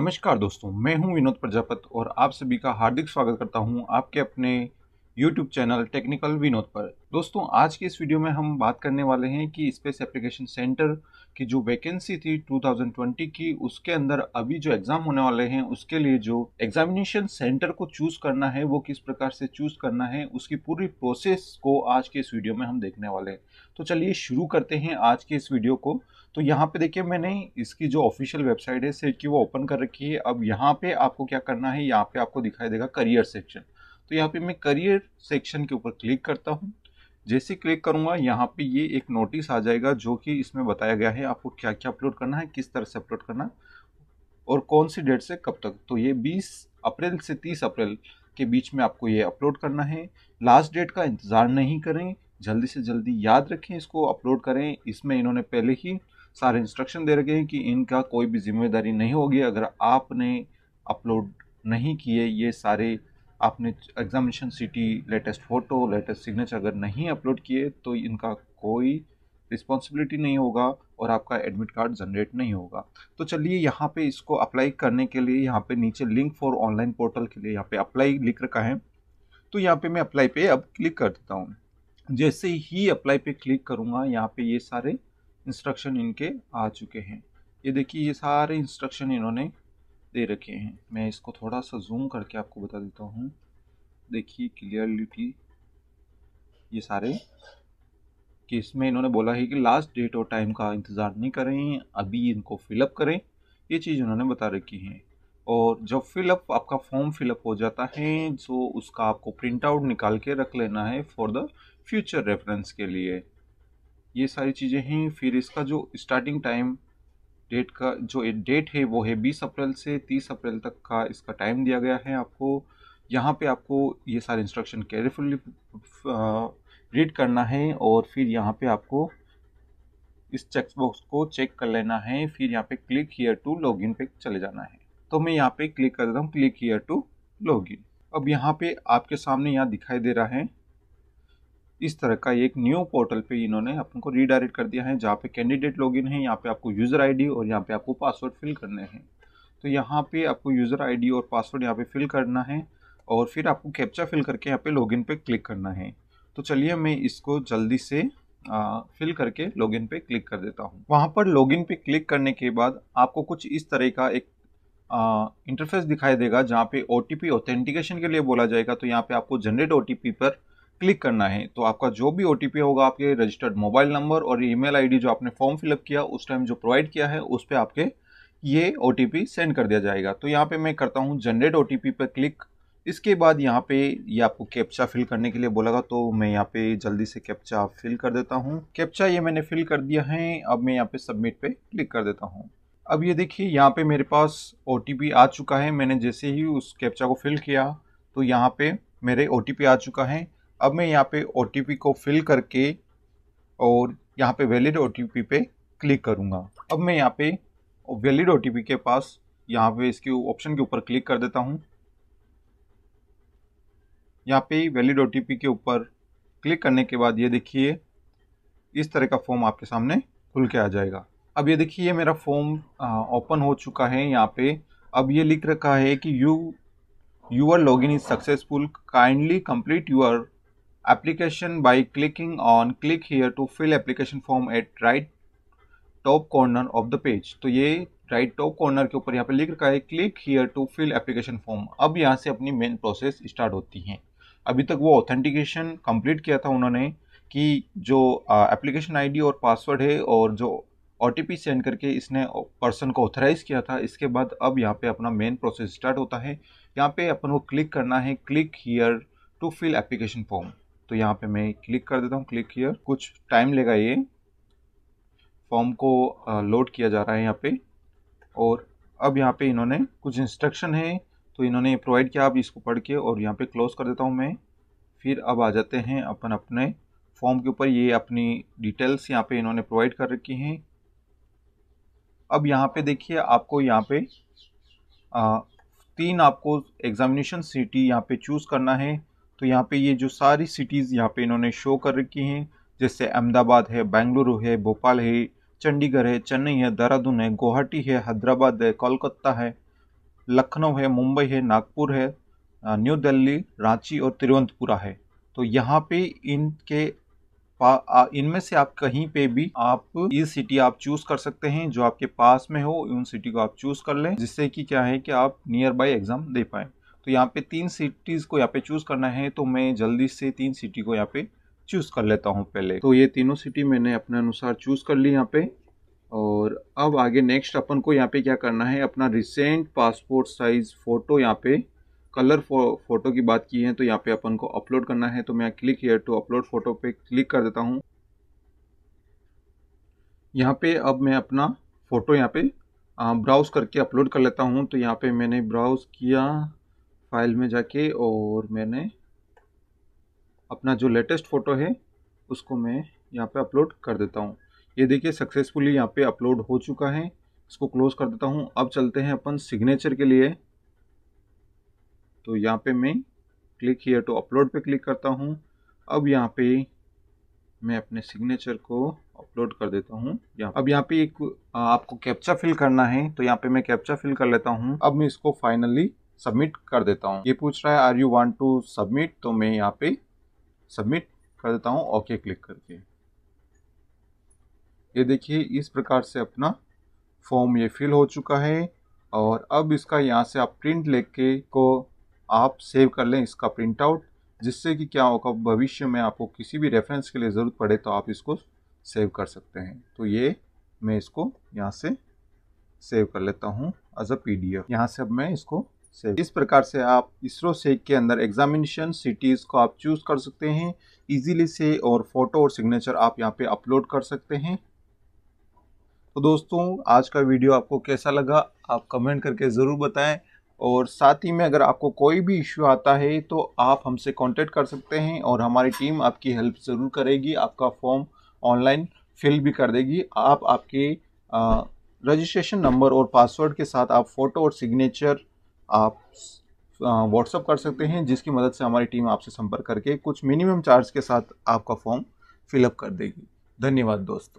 नमस्कार दोस्तों मैं हूं विनोद प्रजापत और आप सभी का हार्दिक स्वागत करता हूं आपके अपने YouTube चैनल टेक्निकल विनोद पर दोस्तों आज के इस वीडियो में हम बात करने वाले हैं कि स्पेस एप्लीकेशन सेंटर की जो वैकेंसी थी 2020 की उसके अंदर अभी जो एग्ज़ाम होने वाले हैं उसके लिए जो एग्जामिनेशन सेंटर को चूज़ करना है वो किस प्रकार से चूज़ करना है उसकी पूरी प्रोसेस को आज के इस वीडियो में हम देखने वाले हैं तो चलिए शुरू करते हैं आज के इस वीडियो को तो यहाँ पे देखिए मैंने इसकी जो ऑफिशियल वेबसाइट है सेट की वो ओपन कर रखी है अब यहाँ पे आपको क्या करना है यहाँ पे आपको दिखाई देगा करियर सेक्शन तो यहाँ पे मैं करियर सेक्शन के ऊपर क्लिक करता हूँ जैसे क्लिक करूँगा यहाँ पे ये एक नोटिस आ जाएगा जो कि इसमें बताया गया है आपको क्या क्या अपलोड करना है किस तरह से अपलोड करना और कौन सी डेट से कब तक तो ये बीस अप्रैल से तीस अप्रैल के बीच में आपको ये अपलोड करना है लास्ट डेट का इंतज़ार नहीं करें जल्दी से जल्दी याद रखें इसको अपलोड करें इसमें इन्होंने पहले ही सारे इंस्ट्रक्शन दे रखे हैं कि इनका कोई भी जिम्मेदारी नहीं होगी अगर आपने अपलोड नहीं किए ये सारे आपने examination city latest photo latest signature अगर नहीं अपलोड किए तो इनका कोई रिस्पॉन्सिबिलिटी नहीं होगा और आपका एडमिट कार्ड जनरेट नहीं होगा तो चलिए यहाँ पे इसको अप्लाई करने के लिए यहाँ पे नीचे लिंक फॉर ऑनलाइन पोर्टल के लिए यहाँ पे अप्लाई लिख रखा है तो यहाँ पे मैं अप्लाई पे अब क्लिक कर देता हूँ जैसे ही अप्लाई पे क्लिक करूँगा यहाँ पे ये सारे इंस्ट्रक्शन इनके आ चुके हैं ये देखिए ये सारे इंस्ट्रक्शन इन्होंने दे रखे हैं मैं इसको थोड़ा सा जूम करके आपको बता देता हूँ देखिए क्लियरली ये सारे कि इसमें इन्होंने बोला है कि लास्ट डेट और टाइम का इंतज़ार नहीं करें अभी इनको फिलअप करें ये चीज़ उन्होंने बता रखी है और जब फिलअप आपका फॉर्म फिलअप हो जाता है तो उसका आपको प्रिंट आउट निकाल के रख लेना है फॉर द फ्यूचर रेफरेंस के लिए ये सारी चीज़ें हैं फिर इसका जो स्टार्टिंग टाइम डेट का जो डेट है वो है 20 अप्रैल से 30 अप्रैल तक का इसका टाइम दिया गया है आपको यहाँ पे आपको ये सारे इंस्ट्रक्शन केयरफुली रीड करना है और फिर यहाँ पे आपको इस चेक बॉक्स को चेक कर लेना है फिर यहाँ पे क्लिक हियर टू लॉगिन पे चले जाना है तो मैं यहाँ पे क्लिक कर देता हूँ क्लिक हियर टू लॉगिन अब यहाँ पे आपके सामने यहाँ दिखाई दे रहा है इस तरह का एक न्यू पोर्टल पे इन्होंने अपन को रीडायरेक्ट कर दिया है जहाँ पे कैंडिडेट लॉगिन है यहाँ पे आपको यूज़र आईडी और यहाँ पे आपको पासवर्ड फिल करने हैं तो यहाँ पे आपको यूज़र आईडी और पासवर्ड यहाँ पे फिल करना है और फिर आपको कैप्चा फिल करके यहाँ पे लॉगिन पे क्लिक करना है तो चलिए मैं इसको जल्दी से आ, फिल करके लॉग पे क्लिक कर देता हूँ वहाँ पर लॉग पे क्लिक करने के बाद आपको कुछ इस तरह का एक इंटरफेस दिखाई देगा जहाँ पे ओ टी ऑथेंटिकेशन के लिए बोला जाएगा तो यहाँ पे आपको जनरेट ओ पर क्लिक करना है तो आपका जो भी ओ होगा आपके रजिस्टर्ड मोबाइल नंबर और ईमेल आईडी जो आपने फॉर्म फिलअप किया उस टाइम जो प्रोवाइड किया है उस पर आपके ये ओ सेंड कर दिया जाएगा तो यहाँ पे मैं करता हूँ जनरेट ओ पर क्लिक इसके बाद यहाँ पे ये आपको कैप्चा फिल करने के लिए बोलेगा तो मैं यहाँ पे जल्दी से कैप्चा फिल कर देता हूँ कैप्चा ये मैंने फिल कर दिया है अब मैं यहाँ पे सबमिट पे क्लिक कर देता हूँ अब ये देखिए यहाँ पे मेरे पास ओ आ चुका है मैंने जैसे ही उस कैप्चा को फिल किया तो यहाँ पे मेरे ओ आ चुका है अब मैं यहाँ पे ओ को फिल करके और यहाँ पे वैलिड ओ पे क्लिक करूँगा अब मैं यहाँ पे वैलिड ओ के पास यहाँ पे इसके ऑप्शन के ऊपर क्लिक कर देता हूँ यहाँ पे वैलिड ओ के ऊपर क्लिक करने के बाद ये देखिए इस तरह का फॉर्म आपके सामने खुल के आ जाएगा अब ये देखिए ये मेरा फॉर्म ओपन हो चुका है यहाँ पे अब ये लिख रखा है कि you your login is successful kindly complete your application by clicking on click here to fill application form at right top corner of the page तो ये राइट टॉप कॉर्नर के ऊपर यहाँ पे लिख रखा है click here to fill application form अब यहाँ से अपनी मेन प्रोसेस स्टार्ट होती है अभी तक वो ऑथेंटिकेशन कंप्लीट किया था उन्होंने कि जो एप्लीकेशन आईडी और पासवर्ड है और जो ओ सेंड करके इसने पर्सन को ऑथराइज़ किया था इसके बाद अब यहाँ पे अपना मेन प्रोसेस स्टार्ट होता है यहाँ पे अपन को क्लिक करना है click here to fill application form तो यहाँ पे मैं क्लिक कर देता हूँ क्लिक हियर कुछ टाइम लेगा ये फॉर्म को लोड किया जा रहा है यहाँ पे और अब यहाँ पे इन्होंने कुछ इंस्ट्रक्शन है तो इन्होंने प्रोवाइड किया आप इसको पढ़ के और यहाँ पे क्लोज कर देता हूँ मैं फिर अब आ जाते हैं अपन अपने फॉर्म के ऊपर ये अपनी डिटेल्स यहाँ पे इन्होंने प्रोवाइड कर रखी हैं अब यहाँ पे देखिए आपको यहाँ पे आ, तीन आपको एग्जामिनेशन सिटी यहाँ पे चूज़ करना है तो यहाँ पे ये जो सारी सिटीज़ यहाँ पे इन्होंने शो कर रखी हैं जैसे अहमदाबाद है बेंगलुरु है भोपाल है चंडीगढ़ है चेन्नई है देहरादून है गुवाहाटी है हैदराबाद है कोलकाता है लखनऊ है मुंबई है नागपुर है न्यू दिल्ली रांची और तिरुवनंतपुरा है तो यहाँ पे इनके इनमें से आप कहीं पे भी आप ये सिटी आप चूज कर सकते हैं जो आपके पास में हो उन सिटी को आप चूज कर लें जिससे कि क्या है कि आप नियर बाय एग्जाम दे पाएं तो यहाँ पे तीन सिटीज़ को यहाँ पे चूज़ करना है तो मैं जल्दी से तीन सिटी को यहाँ पे चूज़ कर लेता हूँ पहले तो ये तीनों सिटी मैंने अपने अनुसार चूज़ कर ली यहाँ पे और अब आगे नेक्स्ट अपन को यहाँ पे क्या करना है अपना रिसेंट पासपोर्ट साइज़ फ़ोटो यहाँ पे कलर फो, फोटो की बात की है तो यहाँ पर अपन को अपलोड करना है तो मैं click here to upload photo पे क्लिक कर देता हूँ यहाँ पर अब मैं अपना फ़ोटो यहाँ पर ब्राउज़ करके अपलोड कर लेता हूँ तो यहाँ पे मैंने ब्राउज़ किया फाइल में जाके और मैंने अपना जो लेटेस्ट फ़ोटो है उसको मैं यहाँ पे अपलोड कर देता हूँ ये देखिए सक्सेसफुली यहाँ पे अपलोड हो चुका है इसको क्लोज़ कर देता हूँ अब चलते हैं अपन सिग्नेचर के लिए तो यहाँ पे मैं क्लिक हियर टू अपलोड पे क्लिक करता हूँ अब यहाँ पे मैं अपने सिग्नेचर को अपलोड कर देता हूँ यहाँ अब यहाँ पे एक आपको कैप्चा फिल करना है तो यहाँ पे मैं कैप्चा फिल कर लेता हूँ अब मैं इसको फाइनली सबमिट कर देता हूँ ये पूछ रहा है are you want to submit तो मैं यहाँ पे सबमिट कर देता हूँ ओके क्लिक करके ये देखिए इस प्रकार से अपना फॉर्म ये फिल हो चुका है और अब इसका यहाँ से आप प्रिंट लेके को आप सेव कर लें इसका प्रिंट आउट जिससे कि क्या होगा भविष्य में आपको किसी भी रेफरेंस के लिए ज़रूरत पड़े तो आप इसको सेव कर सकते हैं तो ये मैं इसको यहाँ से सेव कर लेता हूँ as a P D F यहाँ से अब मैं इसको से इस प्रकार से आप इसरो सेक के अंदर एग्जामिनेशन सिटीज़ को आप चूज़ कर सकते हैं इजीली से और फोटो और सिग्नेचर आप यहाँ पे अपलोड कर सकते हैं तो दोस्तों आज का वीडियो आपको कैसा लगा आप कमेंट करके ज़रूर बताएं और साथ ही में अगर आपको कोई भी इश्यू आता है तो आप हमसे कॉन्टेक्ट कर सकते हैं और हमारी टीम आपकी हेल्प ज़रूर करेगी आपका फॉर्म ऑनलाइन फिल भी कर देगी आप आपके रजिस्ट्रेशन नंबर और पासवर्ड के साथ आप फ़ोटो और सिग्नेचर आप व्हाट्सअप कर सकते हैं जिसकी मदद से हमारी टीम आपसे संपर्क करके कुछ मिनिमम चार्ज के साथ आपका फॉर्म फिलअप कर देगी धन्यवाद दोस्तों